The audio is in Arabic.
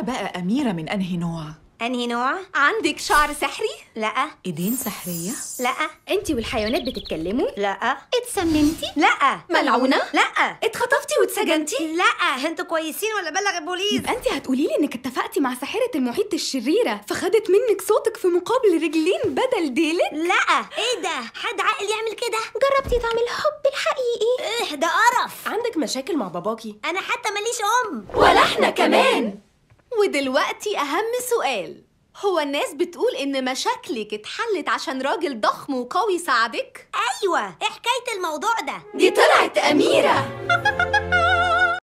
بقى أميرة من أنهي نوع؟ أنهي نوع؟ عندك شعر سحري؟ لأ إيدين سحرية؟ لأ أنتي والحيوانات بتتكلموا؟ لأ اتسممتي؟ لأ ملعونة؟ لأ اتخطفتي واتسجنتي؟ لأ انتوا كويسين ولا بلغ البوليس؟ أنتِ هتقولي لي إنك اتفقتي مع ساحرة المحيط الشريرة فخدت منك صوتك في مقابل رجلين بدل ديلك؟ لأ إيه ده؟ حد عاقل يعمل كده؟ جربتي طعم الحب الحقيقي؟ إيه ده قرف عندك مشاكل مع باباكي أنا حتى ماليش أم ولا إحنا كمان ودلوقتي أهم سؤال هو الناس بتقول إن مشاكلك اتحلت عشان راجل ضخم وقوي ساعدك؟ أيوة، إيه حكاية الموضوع ده؟ دي طلعت أميرة